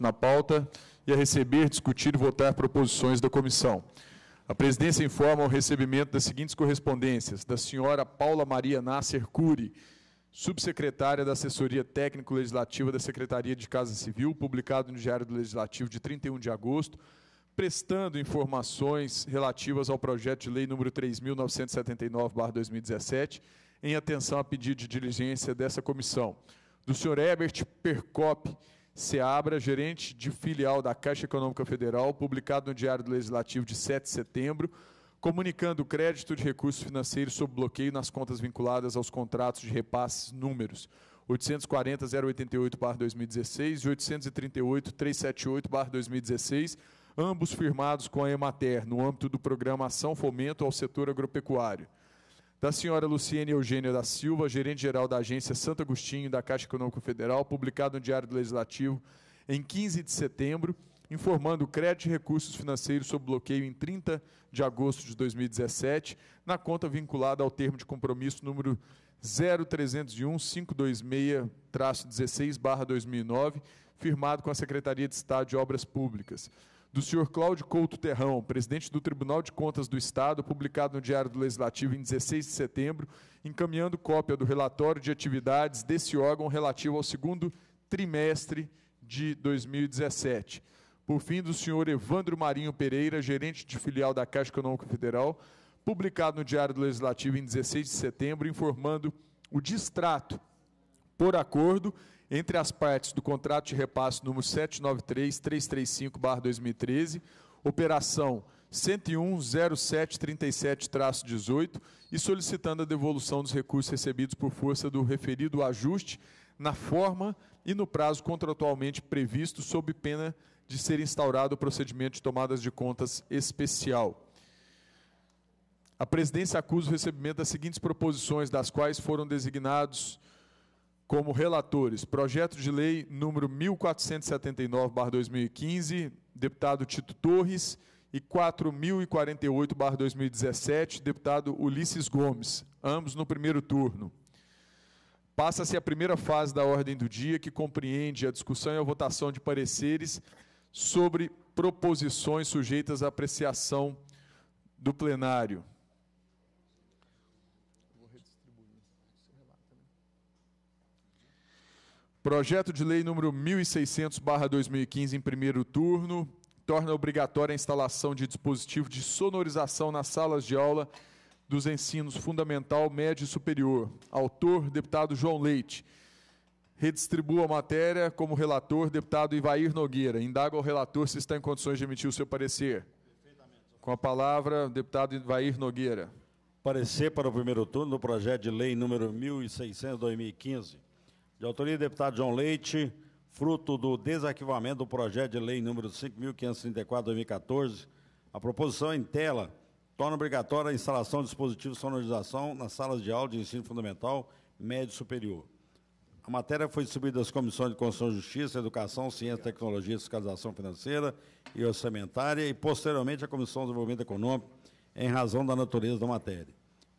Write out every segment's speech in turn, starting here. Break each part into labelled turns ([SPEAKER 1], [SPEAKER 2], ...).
[SPEAKER 1] na pauta e a receber, discutir e votar proposições da comissão. A presidência informa o recebimento das seguintes correspondências: da senhora Paula Maria Nasser Cury, subsecretária da Assessoria Técnico-Legislativa da Secretaria de Casa Civil, publicado no Diário do Legislativo de 31 de agosto, prestando informações relativas ao projeto de lei número 3.979-2017, em atenção a pedido de diligência dessa comissão. Do senhor Herbert Percop, Seabra, gerente de filial da Caixa Econômica Federal, publicado no Diário Legislativo de 7 de setembro, comunicando o crédito de recursos financeiros sob bloqueio nas contas vinculadas aos contratos de repasses números 840-088-2016 e 838-378-2016, ambos firmados com a Emater, no âmbito do programa Ação Fomento ao Setor Agropecuário da senhora Luciene Eugênia da Silva, gerente-geral da agência Santo Agostinho da Caixa Econômica Federal, publicado no Diário Legislativo em 15 de setembro, informando o crédito e recursos financeiros sob bloqueio em 30 de agosto de 2017, na conta vinculada ao termo de compromisso número 0301-526-16-2009, firmado com a Secretaria de Estado de Obras Públicas do senhor Cláudio Couto Terrão, presidente do Tribunal de Contas do Estado, publicado no Diário do Legislativo em 16 de setembro, encaminhando cópia do relatório de atividades desse órgão relativo ao segundo trimestre de 2017. Por fim, do senhor Evandro Marinho Pereira, gerente de filial da Caixa Econômica Federal, publicado no Diário do Legislativo em 16 de setembro, informando o distrato por acordo entre as partes do contrato de repasse número 793-335-2013, operação 101-0737-18 e solicitando a devolução dos recursos recebidos por força do referido ajuste na forma e no prazo contratualmente previsto, sob pena de ser instaurado o procedimento de tomadas de contas especial. A presidência acusa o recebimento das seguintes proposições, das quais foram designados como relatores, projeto de lei número 1479/2015, deputado Tito Torres, e 4048/2017, deputado Ulisses Gomes, ambos no primeiro turno. Passa-se a primeira fase da ordem do dia, que compreende a discussão e a votação de pareceres sobre proposições sujeitas à apreciação do plenário. Projeto de lei número 1600/2015 em primeiro turno torna obrigatória a instalação de dispositivo de sonorização nas salas de aula dos ensinos fundamental, médio e superior. Autor: deputado João Leite. Redistribua a matéria como relator, deputado Ivair Nogueira. Indaga ao relator se está em condições de emitir o seu parecer. Com a palavra, deputado Ivair Nogueira. Parecer para o primeiro turno do projeto de lei número 1600
[SPEAKER 2] 2015 de autoria do deputado João Leite, fruto do desarquivamento do projeto de lei número 5.534-2014, a proposição em tela torna obrigatória a instalação de dispositivos de sonorização nas salas de aula de ensino fundamental, médio e superior. A matéria foi distribuída às comissões de Constituição e Justiça, Educação, Ciência, Tecnologia, Fiscalização Financeira e Orçamentária e, posteriormente, à Comissão de Desenvolvimento Econômico, em razão da natureza da matéria.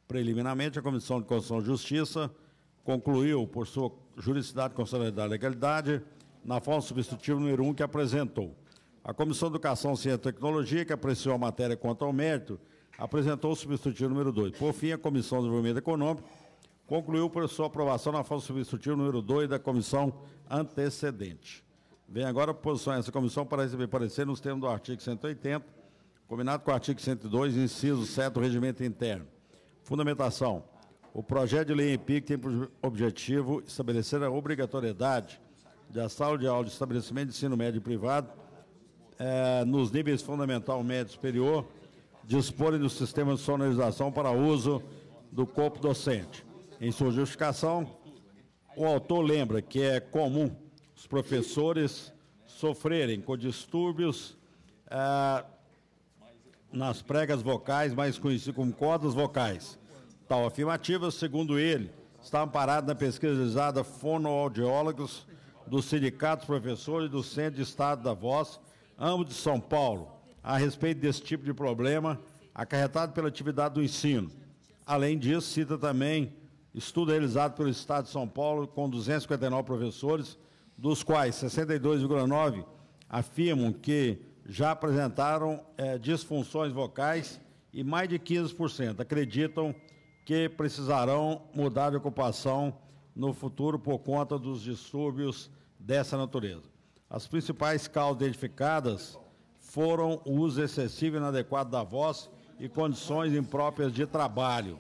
[SPEAKER 2] Preliminarmente, a Comissão de Constituição e Justiça concluiu, por sua juridicidade, constitucionalidade e legalidade, na forma substitutiva número 1 um que apresentou. A Comissão de Educação, Ciência e Tecnologia, que apreciou a matéria quanto ao mérito, apresentou o substitutivo número 2. Por fim, a Comissão de Desenvolvimento Econômico concluiu por sua aprovação na forma substitutiva número 2 da comissão antecedente. Vem agora a posição dessa comissão para receber parecer nos termos do artigo 180, combinado com o artigo 102, inciso 7 do regimento interno. Fundamentação. O projeto de lei PIC tem por objetivo estabelecer a obrigatoriedade da sala de aula de estabelecimento de ensino médio privado é, nos níveis fundamental, médio e superior, disporem do sistema de sonorização para uso do corpo docente. Em sua justificação, o autor lembra que é comum os professores sofrerem com distúrbios é, nas pregas vocais, mais conhecidas como cordas vocais Tal afirmativa, segundo ele, está amparada na pesquisa realizada fonoaudiólogos dos sindicatos professores do Centro de Estado da Voz, ambos de São Paulo, a respeito desse tipo de problema acarretado pela atividade do ensino. Além disso, cita também estudo realizado pelo Estado de São Paulo com 259 professores, dos quais 62,9 afirmam que já apresentaram é, disfunções vocais e mais de 15% acreditam que precisarão mudar de ocupação no futuro por conta dos distúrbios dessa natureza. As principais causas identificadas foram o uso excessivo e inadequado da voz e condições impróprias de trabalho.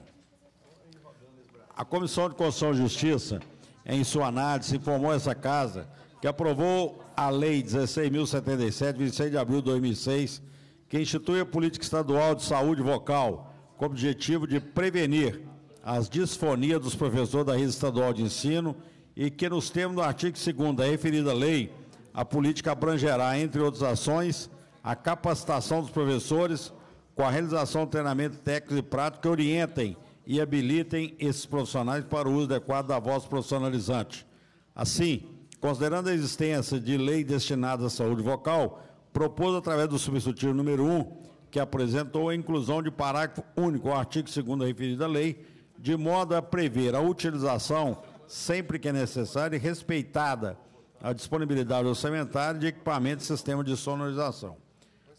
[SPEAKER 2] A Comissão de Constituição e Justiça, em sua análise, informou essa casa que aprovou a Lei 16.077, 26 de abril de 2006, que institui a política estadual de saúde vocal com o objetivo de prevenir as disfonias dos professores da rede estadual de ensino e que, nos termos do artigo 2 da referida lei, a política abrangerá, entre outras ações, a capacitação dos professores com a realização de treinamento técnico e prático que orientem e habilitem esses profissionais para o uso adequado da voz profissionalizante. Assim, considerando a existência de lei destinada à saúde vocal, propôs através do substitutivo número 1 que apresentou a inclusão de parágrafo único ao artigo 2 da referida lei, de modo a prever a utilização, sempre que é necessária e respeitada a disponibilidade orçamentária de equipamento e sistema de sonorização.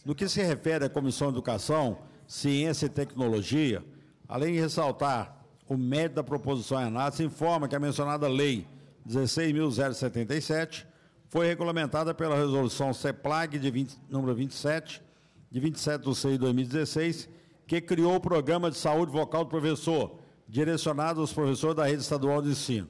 [SPEAKER 2] No que se refere à Comissão de Educação, Ciência e Tecnologia, além de ressaltar o mérito da proposição ANAS, informa que a mencionada lei 16.077 foi regulamentada pela resolução CEPLAG de 20, número 27 de 27 de 6 de 2016, que criou o Programa de Saúde Vocal do Professor, direcionado aos professores da Rede Estadual de Ensino.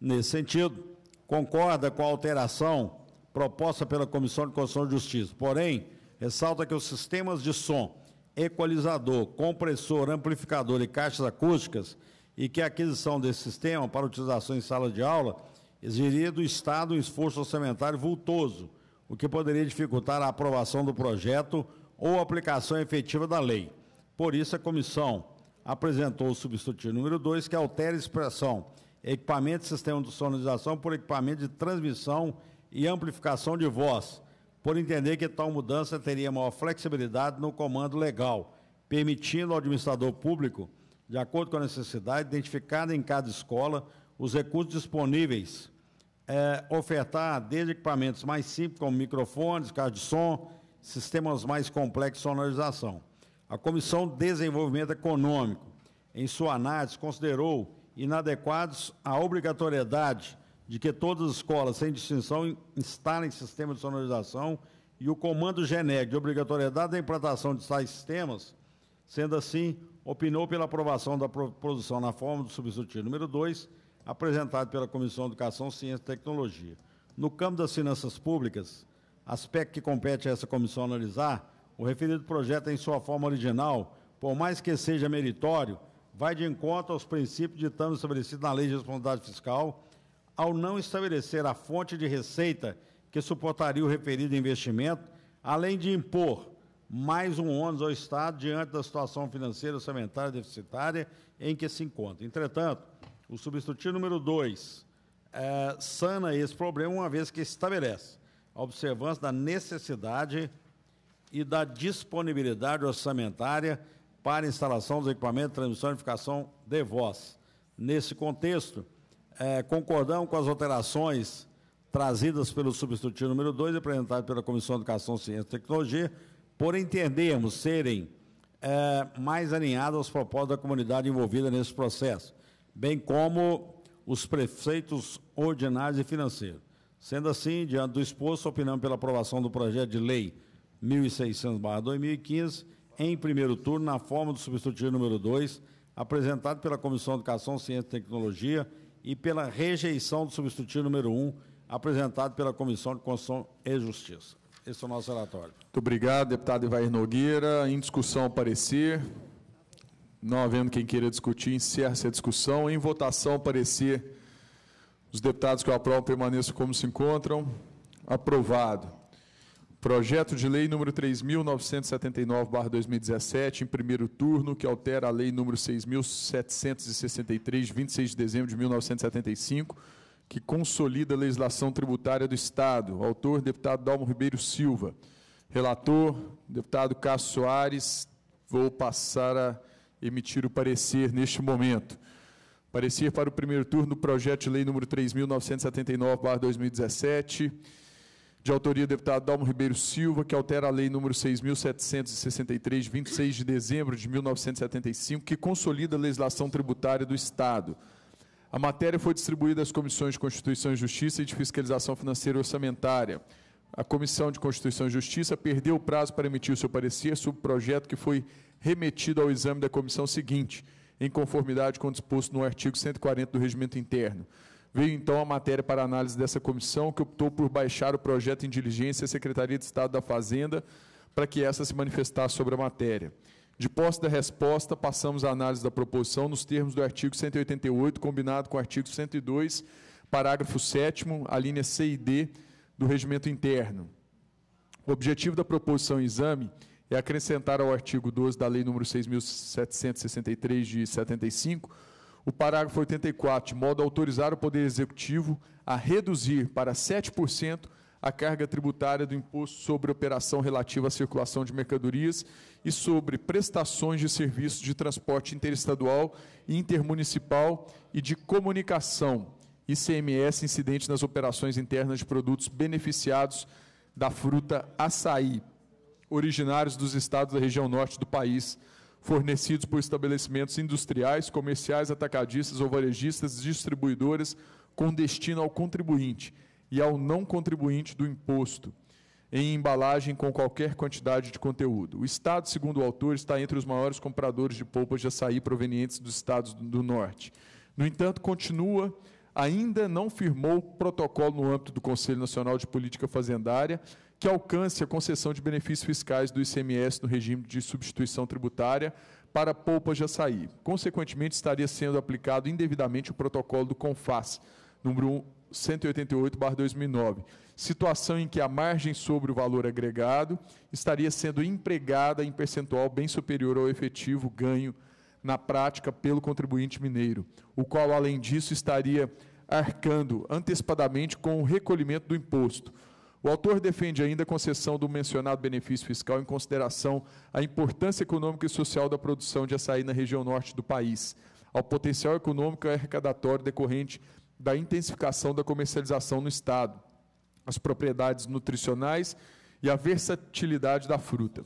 [SPEAKER 2] Nesse sentido, concorda com a alteração proposta pela Comissão de Constituição e Justiça. Porém, ressalta que os sistemas de som, equalizador, compressor, amplificador e caixas acústicas e que a aquisição desse sistema para utilização em sala de aula exigiria do Estado um esforço orçamentário vultoso, o que poderia dificultar a aprovação do projeto ou aplicação efetiva da lei. Por isso, a comissão apresentou o substitutivo número 2, que altera a expressão equipamento de sistema de sonorização por equipamento de transmissão e amplificação de voz, por entender que tal mudança teria maior flexibilidade no comando legal, permitindo ao administrador público, de acordo com a necessidade, identificada em cada escola, os recursos disponíveis, é, ofertar desde equipamentos mais simples, como microfones, carros de som, sistemas mais complexos de sonorização. A Comissão de Desenvolvimento Econômico, em sua análise, considerou inadequados a obrigatoriedade de que todas as escolas, sem distinção, instalem sistema de sonorização e o comando genérico de obrigatoriedade da implantação de tais sistemas, sendo assim, opinou pela aprovação da produção na forma do substitutivo número 2, apresentado pela Comissão de Educação, Ciência e Tecnologia. No campo das finanças públicas, aspecto que compete a essa comissão analisar, o referido projeto, em sua forma original, por mais que seja meritório, vai de encontro aos princípios ditando estabelecido na Lei de Responsabilidade Fiscal, ao não estabelecer a fonte de receita que suportaria o referido investimento, além de impor mais um ônus ao Estado diante da situação financeira orçamentária deficitária em que se encontra. Entretanto, o substitutivo número 2 é, eh, sana esse problema, uma vez que estabelece a observância da necessidade e da disponibilidade orçamentária para instalação dos equipamentos de transmissão e unificação de voz. Nesse contexto, é, concordamos com as alterações trazidas pelo substitutivo número 2 apresentado pela Comissão de Educação, Ciência e Tecnologia, por entendermos serem é, mais alinhadas aos propósitos da comunidade envolvida nesse processo, bem como os prefeitos ordinários e financeiros. Sendo assim, diante do exposto, opinamos pela aprovação do projeto de lei 1600-2015, em primeiro turno, na forma do substitutivo número 2, apresentado pela Comissão de Educação, Ciência e Tecnologia e pela rejeição do substitutivo número 1, um, apresentado pela Comissão de Constituição e Justiça. Esse é o nosso relatório.
[SPEAKER 1] Muito obrigado, deputado Ivair Nogueira. Em discussão, parecer. Não havendo quem queira discutir, encerra-se a discussão. Em votação, parecer os deputados que o aprovam permaneçam como se encontram. Aprovado. Projeto de Lei número 3.979-2017, em primeiro turno, que altera a Lei número 6.763, de 26 de dezembro de 1975, que consolida a legislação tributária do Estado. Autor, deputado Dalmo Ribeiro Silva. Relator, deputado Cássio Soares. Vou passar a emitir o parecer neste momento. Parecer para o primeiro turno do projeto de lei número 3.979-2017, de autoria do deputado Dalmo Ribeiro Silva, que altera a lei número 6.763, de 26 de dezembro de 1975, que consolida a legislação tributária do Estado. A matéria foi distribuída às comissões de Constituição e Justiça e de Fiscalização Financeira e Orçamentária. A Comissão de Constituição e Justiça perdeu o prazo para emitir o seu parecer sobre o projeto que foi remetido ao exame da comissão seguinte em conformidade com o disposto no artigo 140 do Regimento Interno. Veio então a matéria para análise dessa comissão, que optou por baixar o projeto em diligência à Secretaria de Estado da Fazenda, para que essa se manifestasse sobre a matéria. De posse da resposta, passamos à análise da proposição nos termos do artigo 188, combinado com o artigo 102, parágrafo 7, a linha C e D do Regimento Interno. O objetivo da proposição em exame é acrescentar ao artigo 12 da Lei nº 6.763, de 75, o parágrafo 84, de modo a autorizar o Poder Executivo a reduzir para 7% a carga tributária do imposto sobre operação relativa à circulação de mercadorias e sobre prestações de serviços de transporte interestadual e intermunicipal e de comunicação, ICMS incidente nas operações internas de produtos beneficiados da fruta açaí, originários dos estados da região norte do país, fornecidos por estabelecimentos industriais, comerciais, atacadistas ou varejistas, distribuidoras, com destino ao contribuinte e ao não contribuinte do imposto, em embalagem com qualquer quantidade de conteúdo. O Estado, segundo o autor, está entre os maiores compradores de polpas de açaí provenientes dos estados do Norte. No entanto, continua ainda não firmou protocolo no âmbito do Conselho Nacional de Política Fazendária que alcance a concessão de benefícios fiscais do ICMS no regime de substituição tributária para poupa de açaí. Consequentemente, estaria sendo aplicado indevidamente o protocolo do CONFAS, número 188/2009, situação em que a margem sobre o valor agregado estaria sendo empregada em percentual bem superior ao efetivo ganho na prática pelo contribuinte mineiro, o qual além disso estaria arcando antecipadamente com o recolhimento do imposto, o autor defende ainda a concessão do mencionado benefício fiscal em consideração à importância econômica e social da produção de açaí na região norte do país, ao potencial econômico e arrecadatório decorrente da intensificação da comercialização no Estado, às propriedades nutricionais e à versatilidade da fruta.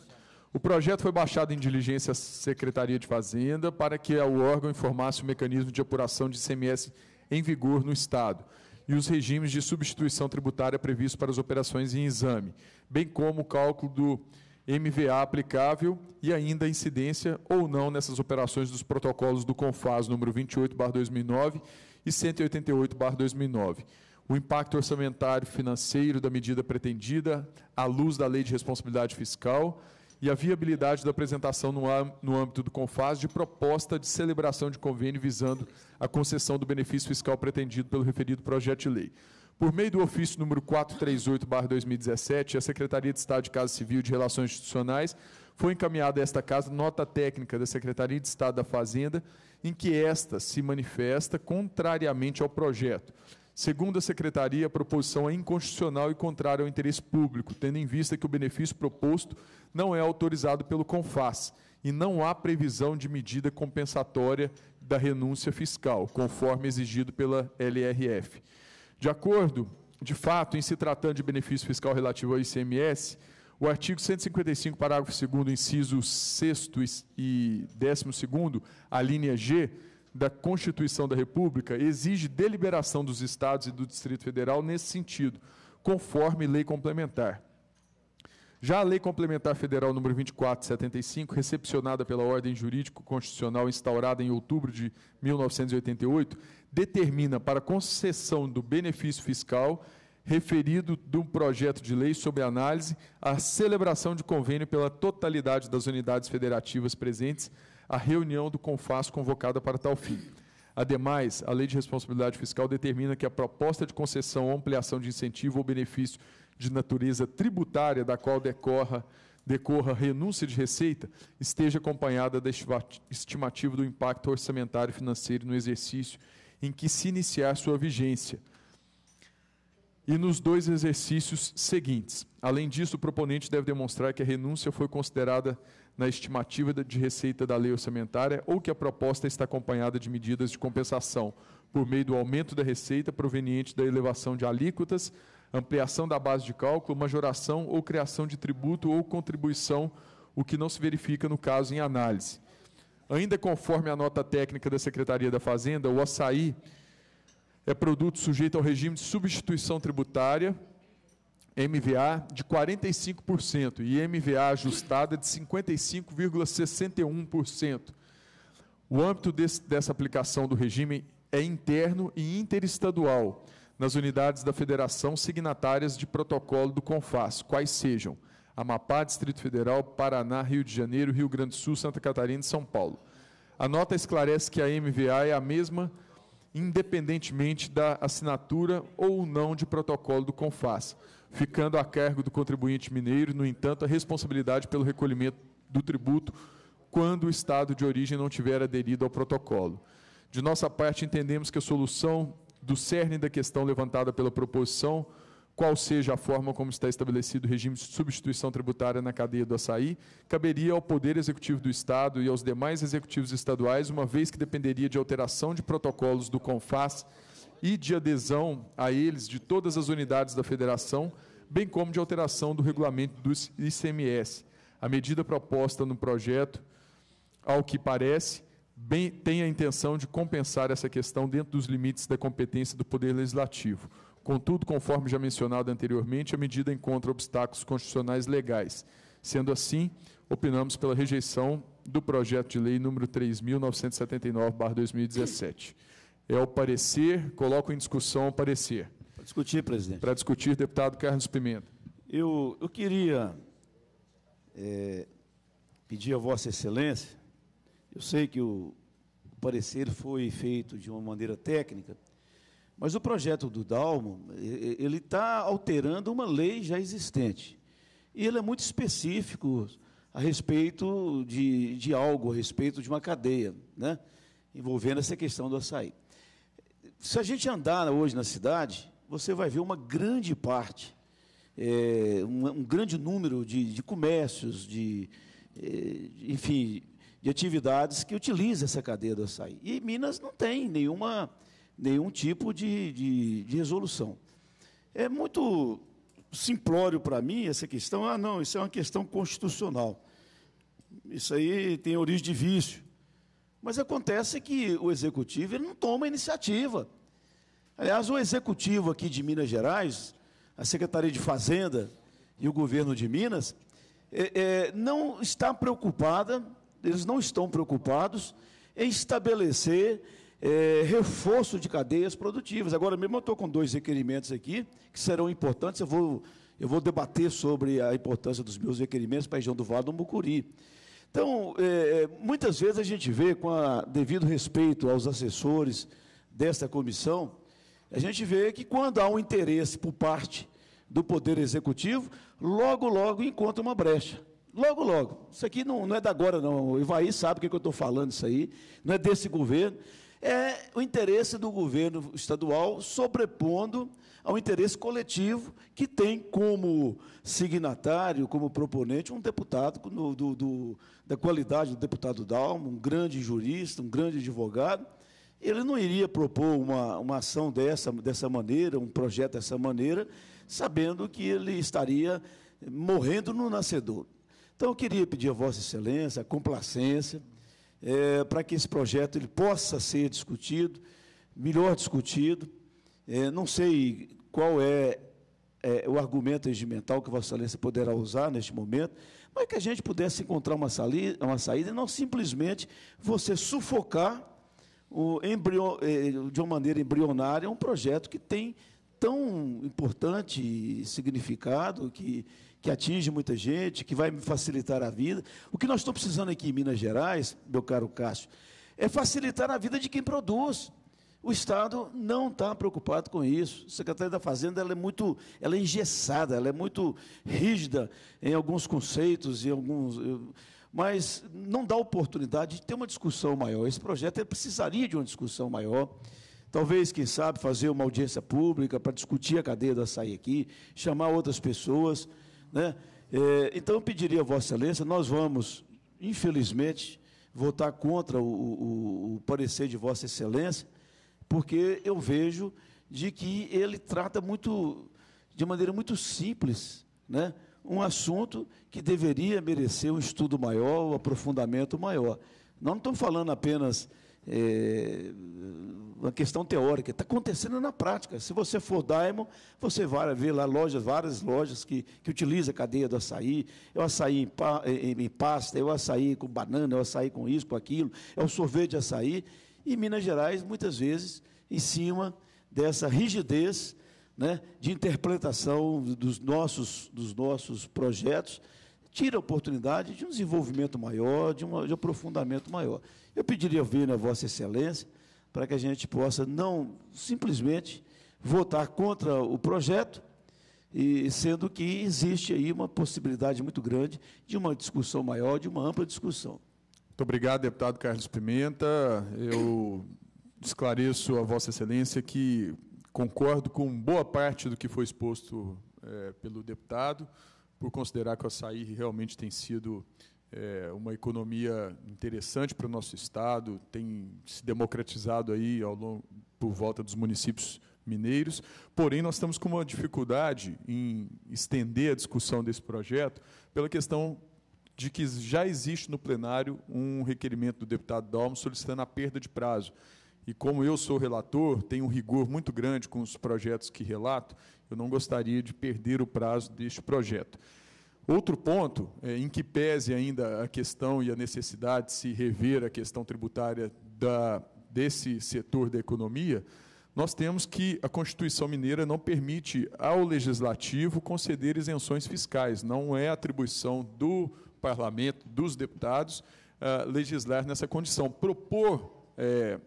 [SPEAKER 1] O projeto foi baixado em diligência à Secretaria de Fazenda para que o órgão informasse o mecanismo de apuração de ICMS em vigor no Estado e os regimes de substituição tributária previstos para as operações em exame, bem como o cálculo do MVA aplicável e ainda a incidência ou não nessas operações dos protocolos do CONFAS número 28/2009 e 188/2009. O impacto orçamentário financeiro da medida pretendida à luz da Lei de Responsabilidade Fiscal e a viabilidade da apresentação no âmbito do CONFAS de proposta de celebração de convênio visando a concessão do benefício fiscal pretendido pelo referido projeto de lei. Por meio do ofício número 438/2017, a Secretaria de Estado de Casa Civil e de Relações Institucionais foi encaminhada a esta casa nota técnica da Secretaria de Estado da Fazenda, em que esta se manifesta contrariamente ao projeto, Segundo a secretaria, a proposição é inconstitucional e contrária ao interesse público, tendo em vista que o benefício proposto não é autorizado pelo CONFAS e não há previsão de medida compensatória da renúncia fiscal, conforme exigido pela LRF. De acordo, de fato, em se tratando de benefício fiscal relativo ao ICMS, o artigo 155, parágrafo 2 inciso 6 e 12 a linha G, da Constituição da República exige deliberação dos Estados e do Distrito Federal nesse sentido, conforme lei complementar. Já a Lei Complementar Federal número 2475, recepcionada pela Ordem Jurídico-Constitucional instaurada em outubro de 1988, determina para concessão do benefício fiscal referido de um projeto de lei sob análise a celebração de convênio pela totalidade das unidades federativas presentes a reunião do CONFAS convocada para tal fim. Ademais, a Lei de Responsabilidade Fiscal determina que a proposta de concessão ou ampliação de incentivo ou benefício de natureza tributária da qual decorra, decorra renúncia de receita esteja acompanhada da estimativa do impacto orçamentário financeiro no exercício em que se iniciar sua vigência e nos dois exercícios seguintes. Além disso, o proponente deve demonstrar que a renúncia foi considerada na estimativa de receita da lei orçamentária ou que a proposta está acompanhada de medidas de compensação por meio do aumento da receita proveniente da elevação de alíquotas, ampliação da base de cálculo, majoração ou criação de tributo ou contribuição, o que não se verifica no caso em análise. Ainda conforme a nota técnica da Secretaria da Fazenda, o açaí é produto sujeito ao regime de substituição tributária MVA de 45% e MVA ajustada de 55,61%. O âmbito desse, dessa aplicação do regime é interno e interestadual, nas unidades da Federação signatárias de protocolo do CONFAS, quais sejam Amapá, Distrito Federal, Paraná, Rio de Janeiro, Rio Grande do Sul, Santa Catarina e São Paulo. A nota esclarece que a MVA é a mesma independentemente da assinatura ou não de protocolo do CONFAS ficando a cargo do contribuinte mineiro, no entanto, a responsabilidade pelo recolhimento do tributo quando o Estado de origem não tiver aderido ao protocolo. De nossa parte, entendemos que a solução do cerne da questão levantada pela proposição, qual seja a forma como está estabelecido o regime de substituição tributária na cadeia do açaí, caberia ao Poder Executivo do Estado e aos demais executivos estaduais, uma vez que dependeria de alteração de protocolos do CONFAS e de adesão a eles de todas as unidades da federação, bem como de alteração do regulamento do ICMS. A medida proposta no projeto, ao que parece, bem, tem a intenção de compensar essa questão dentro dos limites da competência do Poder Legislativo. Contudo, conforme já mencionado anteriormente, a medida encontra obstáculos constitucionais legais. Sendo assim, opinamos pela rejeição do projeto de lei número 3.979-2017 é o parecer, coloco em discussão o parecer. Para discutir, presidente. Para discutir, deputado Carlos Pimenta. Eu, eu
[SPEAKER 3] queria é, pedir a Vossa Excelência, eu sei que o, parecer foi feito de uma maneira técnica, mas o projeto do Dalmo, ele está alterando uma lei já existente. E ele é muito específico a respeito de, de algo, a respeito de uma cadeia, né? envolvendo essa questão do açaí. Se a gente andar hoje na cidade, você vai ver uma grande parte, é, um, um, grande número de, de comércios, de, é, enfim, de atividades que utilizam essa cadeia do açaí. E Minas não tem nenhuma, nenhum tipo de, de, de resolução. É muito simplório para mim essa questão. Ah, não, isso é uma questão constitucional. Isso aí tem origem de vício. Mas acontece que o executivo ele não toma iniciativa. Aliás, o executivo aqui de Minas Gerais, a Secretaria de Fazenda e o governo de Minas, é, é, não está preocupada, eles não estão preocupados em estabelecer é, reforço de cadeias produtivas. Agora mesmo eu estou com dois requerimentos aqui que serão importantes. Eu vou, eu vou debater sobre a importância dos meus requerimentos para a região do Vale do Mucuri. Então, é, é, muitas vezes a gente vê, com a, devido respeito aos assessores desta comissão, a gente vê que quando há um interesse por parte do Poder Executivo, logo, logo encontra uma brecha. Logo, logo. Isso aqui não, não é da agora, não. O Ivaí sabe o que, é que eu estou falando, isso aí. Não é desse governo. É o interesse do governo estadual sobrepondo ao interesse coletivo que tem como signatário, como proponente, um deputado do, do, do, da qualidade do deputado Dalmo, um grande jurista, um grande advogado. Ele não iria propor uma, uma ação dessa, dessa maneira, um projeto dessa maneira, sabendo que ele estaria morrendo no nascedor. Então, eu queria pedir a Vossa Excelência a complacência é, para que esse projeto ele possa ser discutido, melhor discutido, é, não sei qual é, é o argumento regimental que Vossa Excelência poderá usar neste momento, mas que a gente pudesse encontrar uma, sali, uma saída e não simplesmente você sufocar o é, de uma maneira embrionária um projeto que tem tão importante significado, que, que atinge muita gente, que vai me facilitar a vida. O que nós estamos precisando aqui em Minas Gerais, meu caro Cássio, é facilitar a vida de quem produz. O Estado não está preocupado com isso. A Secretaria da Fazenda ela é muito ela é engessada, ela é muito rígida em alguns conceitos, em alguns, eh, mas não dá oportunidade de ter uma discussão maior. Esse projeto precisaria de uma discussão maior. Talvez, quem sabe, fazer uma audiência pública para discutir a cadeia da açaí aqui, chamar outras pessoas. Né? Eh, então, eu pediria a Vossa Excelência, nós vamos, infelizmente, votar contra o, o, o parecer de Vossa Excelência, porque eu vejo de que ele trata muito, de maneira muito simples, né? um assunto que deveria merecer um estudo maior, um aprofundamento maior. Nós não estamos falando apenas é, uma questão teórica, está acontecendo na prática. Se você for Daimon, você vai ver lá lojas, várias lojas que, que utilizam a cadeia do açaí, é o açaí em, pa, em, em pasta, é o açaí com banana, é o açaí com isso, com aquilo, é o sorvete de açaí e Minas Gerais, muitas vezes, em cima dessa rigidez né, de interpretação dos nossos, dos nossos projetos, tira a oportunidade de um desenvolvimento maior, de, de um aprofundamento maior. Eu pediria ouvir a Vossa Excelência para que a gente possa não simplesmente votar contra o projeto, e sendo que existe aí uma possibilidade muito grande de uma discussão maior, de uma ampla discussão.
[SPEAKER 1] Muito obrigado, deputado Carlos Pimenta. Eu esclareço a Vossa Excelência que concordo com boa parte do que foi exposto é, pelo deputado, por considerar que o açaí realmente tem sido é, uma economia interessante para o nosso Estado, tem se democratizado aí ao longo, por volta dos municípios mineiros. Porém, nós estamos com uma dificuldade em estender a discussão desse projeto pela questão de que já existe no plenário um requerimento do deputado Dalmo solicitando a perda de prazo. E como eu sou relator, tenho um rigor muito grande com os projetos que relato, eu não gostaria de perder o prazo deste projeto. Outro ponto, é, em que pese ainda a questão e a necessidade de se rever a questão tributária da, desse setor da economia, nós temos que a Constituição mineira não permite ao legislativo conceder isenções fiscais, não é atribuição do parlamento, dos deputados, uh, legislar nessa condição, propor é,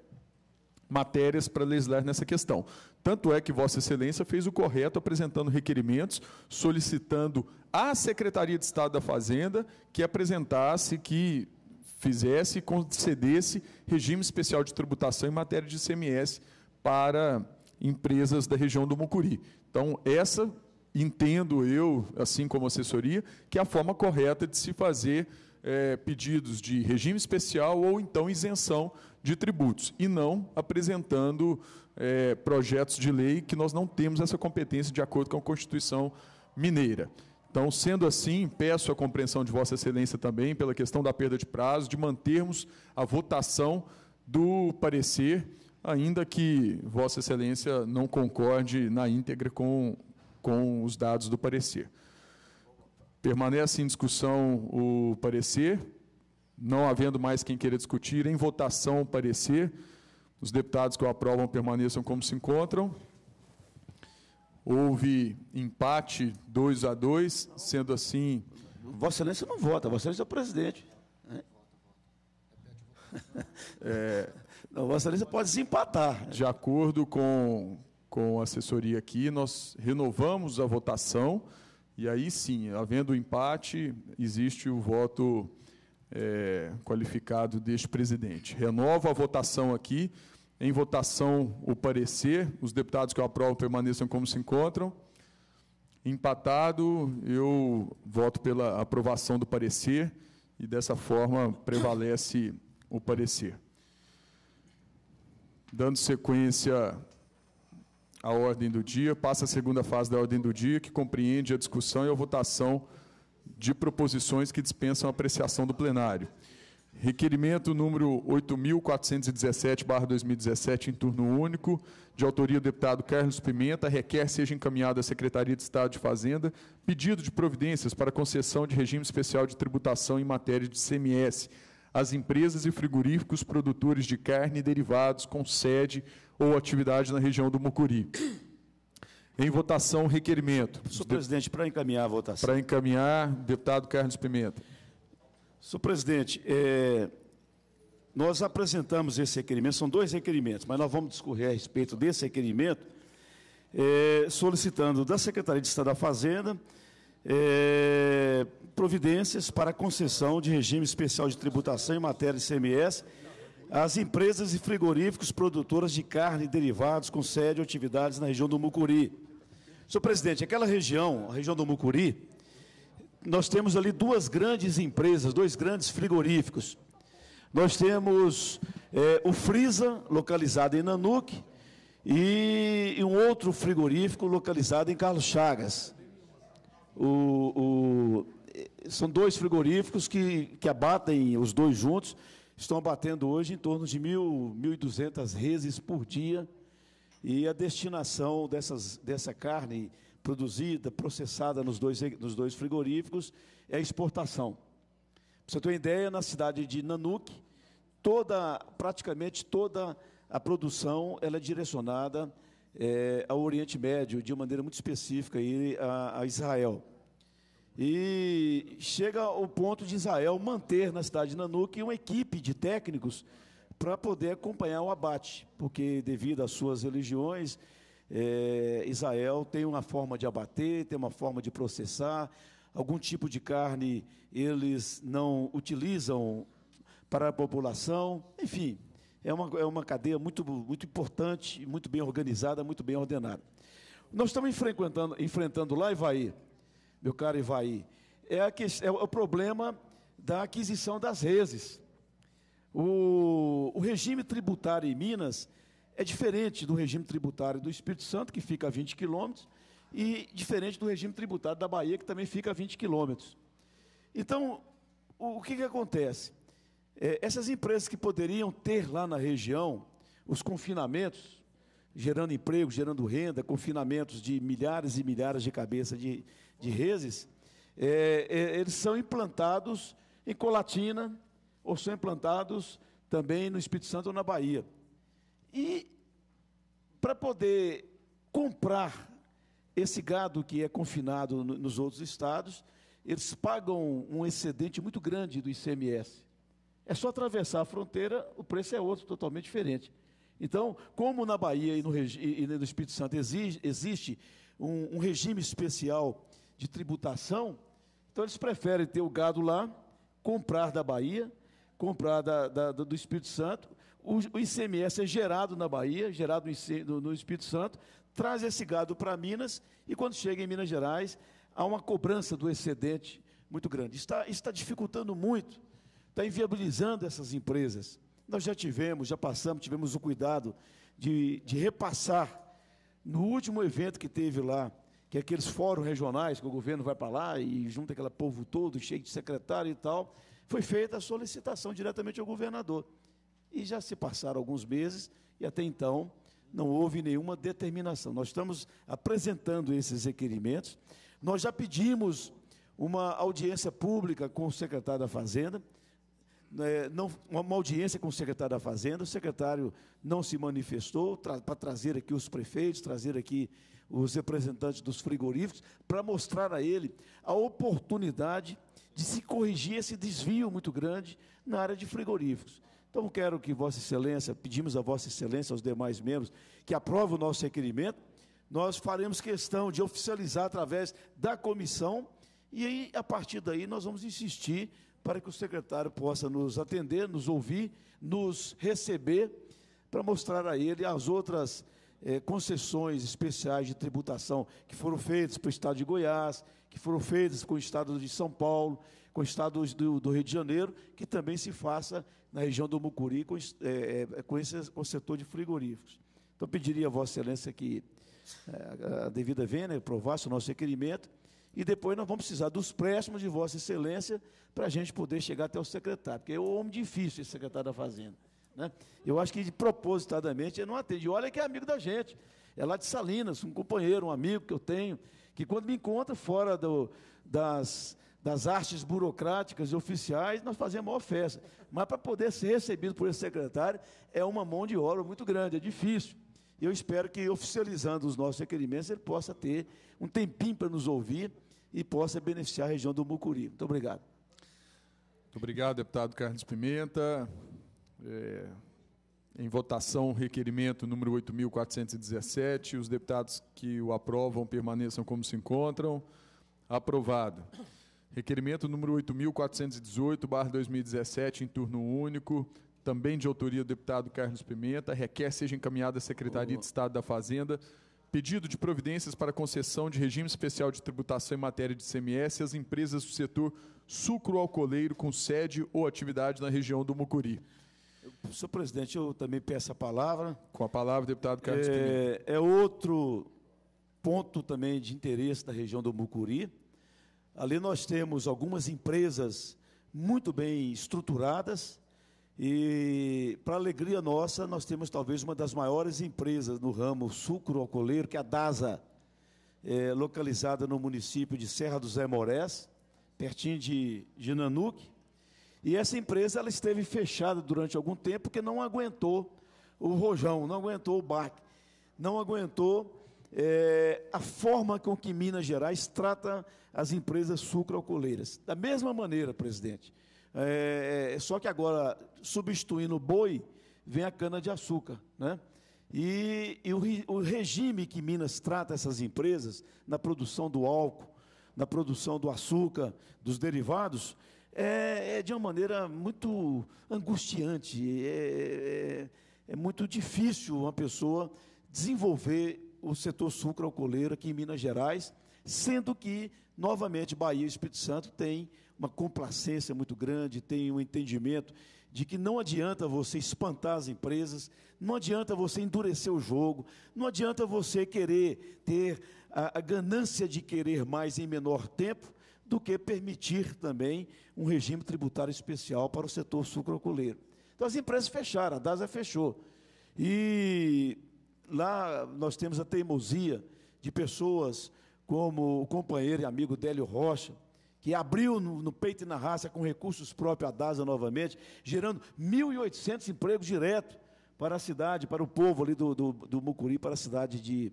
[SPEAKER 1] matérias para legislar nessa questão. Tanto é que Vossa Excelência fez o correto apresentando requerimentos, solicitando à Secretaria de Estado da Fazenda que apresentasse, que fizesse e concedesse regime especial de tributação em matéria de ICMS para empresas da região do Mucuri. Então, essa entendo eu, assim como assessoria, que é a forma correta de se fazer é, pedidos de regime especial ou então isenção de tributos, e não apresentando é, projetos de lei que nós não temos essa competência de acordo com a Constituição mineira. Então, sendo assim, peço a compreensão de Vossa Excelência também pela questão da perda de prazo, de mantermos a votação do parecer, ainda que Vossa Excelência não concorde na íntegra com com os dados do parecer. Permanece em discussão o parecer, não havendo mais quem queira discutir, em votação o parecer. Os deputados que o aprovam permaneçam como se encontram. Houve empate 2 a 2, sendo assim. Vossa Excelência não vota, Vossa Excelência é o presidente. Né? É. é, não, Vossa Excelência pode desempatar. De acordo com com a assessoria aqui, nós renovamos a votação, e aí sim, havendo empate, existe o voto é, qualificado deste presidente. Renovo a votação aqui. Em votação, o parecer. Os deputados que eu aprovo permaneçam como se encontram. Empatado, eu voto pela aprovação do parecer e dessa forma prevalece o parecer. Dando sequência a ordem do dia, passa a segunda fase da ordem do dia, que compreende a discussão e a votação de proposições que dispensam a apreciação do plenário. Requerimento número 8.417-2017, em turno único, de autoria do deputado Carlos Pimenta, requer seja encaminhado à Secretaria de Estado de Fazenda pedido de providências para concessão de regime especial de tributação em matéria de CMS as empresas e frigoríficos produtores de carne e derivados com sede ou atividade na região do Mucuri. Em votação, requerimento. Senhor presidente, para encaminhar a votação. Para encaminhar, deputado Carlos Pimenta. Senhor presidente, é, nós
[SPEAKER 3] apresentamos esse requerimento, são dois requerimentos, mas nós vamos discorrer a respeito desse requerimento, é, solicitando da Secretaria de Estado da Fazenda é, providências para concessão de regime especial de tributação em matéria de CMS às empresas e frigoríficos produtoras de carne e derivados com sede ou atividades na região do Mucuri. Senhor presidente, aquela região, a região do Mucuri, nós temos ali duas grandes empresas, dois grandes frigoríficos. Nós temos é, o Frisa, localizado em Nanuque, e, e um outro frigorífico localizado em Carlos Chagas. O, o, são dois frigoríficos que, que abatem os dois juntos, estão abatendo hoje em torno de 1.200 reses por dia, e a destinação dessas, dessa carne produzida, processada nos dois, nos dois frigoríficos, é a exportação. Para você ter uma ideia, na cidade de Nanuque, toda, praticamente toda a produção ela é direcionada é, ao Oriente Médio de maneira muito específica, e a, a Israel. E chega ao ponto de Israel manter na cidade de Nanuque uma equipe de técnicos para poder acompanhar o abate, porque devido às suas religiões, é, Israel tem uma forma de abater, tem uma forma de processar, algum tipo de carne eles não utilizam para a população, enfim, é uma, é uma cadeia muito, muito importante, muito bem organizada, muito bem ordenada. Nós estamos enfrentando, enfrentando lá, Ivaí, meu caro Ivaí, é, a, é, é o problema da aquisição das reses. O, o regime tributário em Minas é diferente do regime tributário do Espírito Santo, que fica a 20 quilômetros, e diferente do regime tributário da Bahia, que também fica a 20 quilômetros. Então, o, o que, que acontece? É, essas empresas que poderiam ter lá na região os confinamentos, gerando emprego, gerando renda, confinamentos de milhares e milhares de cabeças de, de reses, é, é, eles são implantados em Colatina ou são implantados também no Espírito Santo ou na Bahia. E para poder comprar esse gado que é confinado no, nos outros estados, eles pagam um excedente muito grande do ICMS. É só atravessar a fronteira, o preço é outro, totalmente diferente. Então, como na Bahia e no, e no Espírito Santo exige, existe um, um regime especial de tributação, então eles preferem ter o gado lá, comprar da Bahia, comprar da, da, do Espírito Santo. O, o, ICMS é gerado na Bahia, gerado no, no Espírito Santo, traz esse gado para Minas e quando chega em Minas Gerais há uma cobrança do excedente muito grande. Está, está dificultando muito está inviabilizando essas empresas. Nós já tivemos, já passamos, tivemos o cuidado de, de repassar no último evento que teve lá, que é aqueles fóruns regionais que o governo vai para lá e junta aquele povo todo, cheio de secretário e tal, foi feita a solicitação diretamente ao governador. E já se passaram alguns meses e até então não houve nenhuma determinação. Nós estamos apresentando esses requerimentos. Nós já pedimos uma audiência pública com o secretário da Fazenda é, não, uma audiência com o secretário da Fazenda, o secretário não se manifestou tra para trazer aqui os prefeitos, trazer aqui os representantes dos frigoríficos, para mostrar a ele a oportunidade de se corrigir esse desvio muito grande na área de frigoríficos. Então, quero que Vossa Excelência, pedimos a Vossa Excelência, aos demais membros, que aprovem o nosso requerimento. Nós faremos questão de oficializar através da comissão, e aí, a partir daí, nós vamos insistir para que o secretário possa nos atender, nos ouvir, nos receber, para mostrar a ele as outras eh, concessões especiais de tributação que foram feitas para o estado de Goiás, que foram feitas com o estado de São Paulo, com o estado do, do Rio de Janeiro, que também se faça na região do Mucuri com, eh, eh, com, esse, com o setor de frigoríficos. Então, pediria a Vossa Excelência que devido a devida vênia né, aprovasse o nosso requerimento e depois nós vamos precisar dos préstimos de Vossa Excelência para a gente poder chegar até o secretário, porque é um homem difícil esse secretário da Fazenda. Né? Eu acho que propositadamente ele não atende. olha que é amigo da gente. É lá de Salinas, um companheiro, um amigo que eu tenho, que quando me encontra fora do, das, das artes burocráticas e oficiais, nós fazemos uma festa. Mas para poder ser recebido por esse secretário, é uma mão de obra muito grande, é difícil eu espero que, oficializando os nossos requerimentos, ele possa ter um tempinho para nos ouvir e possa beneficiar a região do Mucuri.
[SPEAKER 1] Muito obrigado. Muito obrigado, deputado Carlos Pimenta. É, em votação, requerimento número 8.417. Os deputados que o aprovam permaneçam como se encontram. Aprovado. Requerimento número 8.418, barra 2017, em turno único, também de autoria do deputado Carlos Pimenta, requer seja encaminhada à Secretaria de Estado da Fazenda pedido de providências para concessão de regime especial de tributação em matéria de CMS às empresas do setor sucroalcooleiro com sede ou atividade na região do Mucuri.
[SPEAKER 3] Senhor presidente, eu também peço a palavra. Com a palavra, deputado Carlos é, Pimenta.
[SPEAKER 1] É outro
[SPEAKER 3] ponto também de interesse da região do Mucuri. Ali nós temos algumas empresas muito bem estruturadas, e, para alegria nossa, nós temos talvez uma das maiores empresas no ramo sucro-alcooleiro, que é a DASA, é, localizada no município de Serra do Zé Morés, pertinho de, de Nanuque. E essa empresa ela esteve fechada durante algum tempo, porque não aguentou o rojão, não aguentou o baque, não aguentou é, a forma com que Minas Gerais trata as empresas sucroalcooleiras. Da mesma maneira, presidente, é, é, só que agora, substituindo o boi, vem a cana-de-açúcar. Né? E, e o, o, regime que Minas trata essas empresas na produção do álcool, na produção do açúcar, dos derivados, é, é de uma maneira muito angustiante. É, é, é, é muito difícil uma pessoa desenvolver o setor sucro-alcooleiro aqui em Minas Gerais, sendo que Novamente, Bahia e Espírito Santo têm uma complacência muito grande, têm um entendimento de que não adianta você espantar as empresas, não adianta você endurecer o jogo, não adianta você querer ter a, a ganância de querer mais em menor tempo, do que permitir também um regime tributário especial para o setor sucrocoleiro. Então as empresas fecharam, a DASA fechou. E lá nós temos a teimosia de pessoas como o companheiro e amigo Délio Rocha, que abriu no, no, peito e na raça com recursos próprios a DASA novamente, gerando 1.800 empregos direto para a cidade, para o povo ali do, do, do Mucuri, para a cidade de,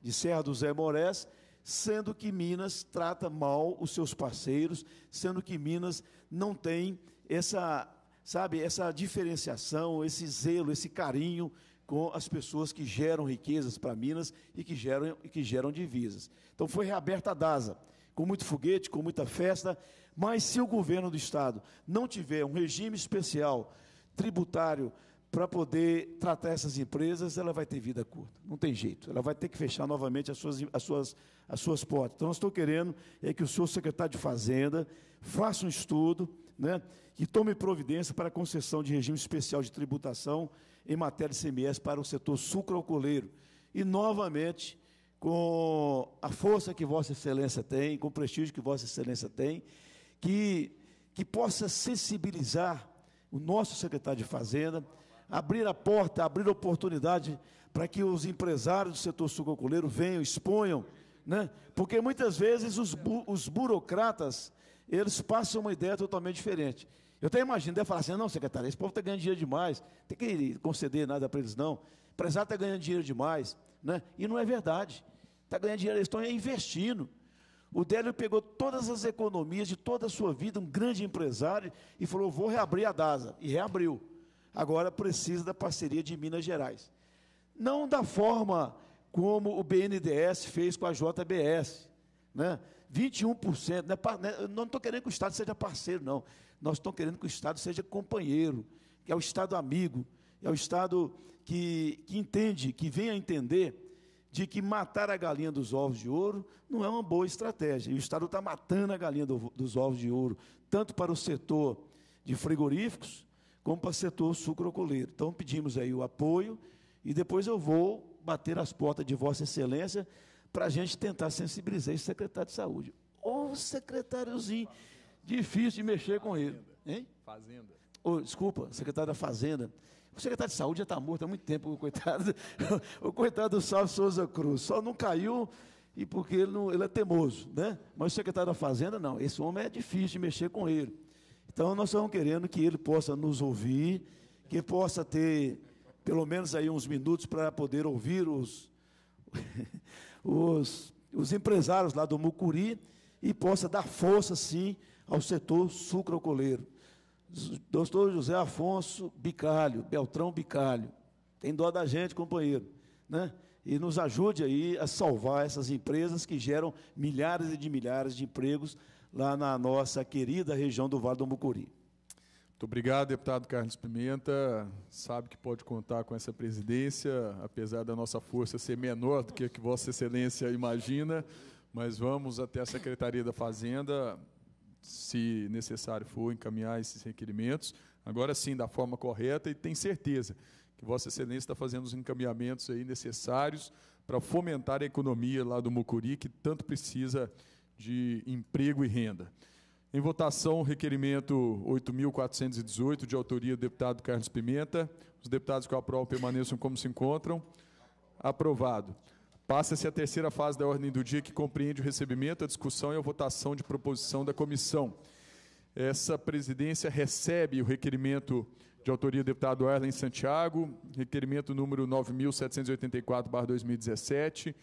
[SPEAKER 3] de Serra do Zé Morés, sendo que Minas trata mal os seus parceiros, sendo que Minas não tem essa, sabe, essa diferenciação, esse zelo, esse carinho com as pessoas que geram riquezas para Minas e que geram, e que geram divisas. Então foi reaberta a DASA, com muito foguete, com muita festa, mas se o governo do Estado não tiver um regime especial tributário para poder tratar essas empresas, ela vai ter vida curta, não tem jeito, ela vai ter que fechar novamente as suas, as suas, as suas portas. Então, nós estou querendo é que o senhor secretário de Fazenda faça um estudo, né, e tome providência para a concessão de regime especial de tributação em matéria de CMS para o setor sucrocoleiro. E, novamente, com a força que Vossa Excelência tem, com o prestígio que Vossa Excelência tem, que, que possa sensibilizar o nosso secretário de Fazenda, abrir a porta, abrir a oportunidade para que os empresários do setor sucrocoleiro venham, exponham, né? porque muitas vezes os, bu os burocratas, eles passam uma ideia totalmente diferente. Eu até imagino, deve falar assim, não, secretário, esse povo está ganhando dinheiro demais, tem que conceder nada para eles, não. O empresário está ganhando dinheiro demais, né? e não é verdade. Está ganhando dinheiro, eles estão investindo. O Délio pegou todas as economias de toda a sua vida, um grande empresário, e falou: vou reabrir a DASA. E reabriu. Agora precisa da parceria de Minas Gerais. Não da forma como o BNDES fez com a JBS. Né? 21%. Né, né, não estou querendo que o Estado seja parceiro, não. Nós estamos querendo que o Estado seja companheiro, que é o Estado amigo, é o Estado que, que entende, que vem a entender de que matar a galinha dos ovos de ouro não é uma boa estratégia. E o Estado está matando a galinha do, dos ovos de ouro, tanto para o setor de frigoríficos, como para o setor sucrocoleiro. Então pedimos aí o apoio e depois eu vou bater as portas de Vossa Excelência para a gente tentar sensibilizar esse secretário de saúde. Ou secretáriozinho difícil de mexer com ele. Hein? Fazenda. Oh, desculpa, secretário da Fazenda. O secretário de saúde já está morto há muito tempo, o coitado. o coitado do Salve Souza Cruz. Só não caiu e porque ele, não, ele é teimoso, né? Mas o secretário da Fazenda, não. Esse homem é difícil de mexer com ele. Então nós estamos querendo que ele possa nos ouvir, que possa ter pelo menos aí uns minutos para poder ouvir os os, os empresários lá do Mucuri e possa dar força, sim, ao setor sucrocoleiro. Doutor José Afonso Bicalho, Beltrão Bicalho, tem dó da gente, companheiro, né? E nos ajude aí a salvar essas empresas que geram milhares e de milhares de empregos lá na nossa
[SPEAKER 1] querida região do Vale do Mucuri. Muito obrigado, deputado Carlos Pimenta. Sabe que pode contar com essa presidência, apesar da nossa força ser menor do que a que Vossa Excelência imagina, mas vamos até a Secretaria da Fazenda, se necessário for, encaminhar esses requerimentos. Agora sim, da forma correta, e tenho certeza que Vossa Excelência está fazendo os encaminhamentos aí necessários para fomentar a economia lá do Mucuri, que tanto precisa de emprego e renda. Em votação, requerimento 8.418, de autoria do deputado Carlos Pimenta. Os deputados que aprovam permaneçam como se encontram. Aprovado. Passa-se a terceira fase da ordem do dia, que compreende o recebimento, a discussão e a votação de proposição da comissão. Essa presidência recebe o requerimento de autoria do deputado Arlen Santiago, requerimento número 9.784, 2017.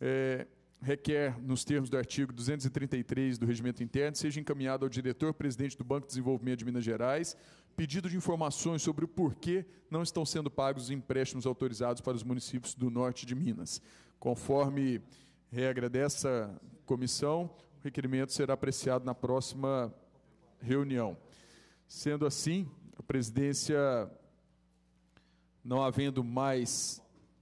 [SPEAKER 1] É, requer, nos termos do artigo 233 do Regimento Interno, seja encaminhado ao diretor-presidente do Banco de Desenvolvimento de Minas Gerais pedido de informações sobre o porquê não estão sendo pagos os empréstimos autorizados para os municípios do norte de Minas. Conforme regra dessa comissão, o requerimento será apreciado na próxima reunião. Sendo assim, a presidência, não havendo mais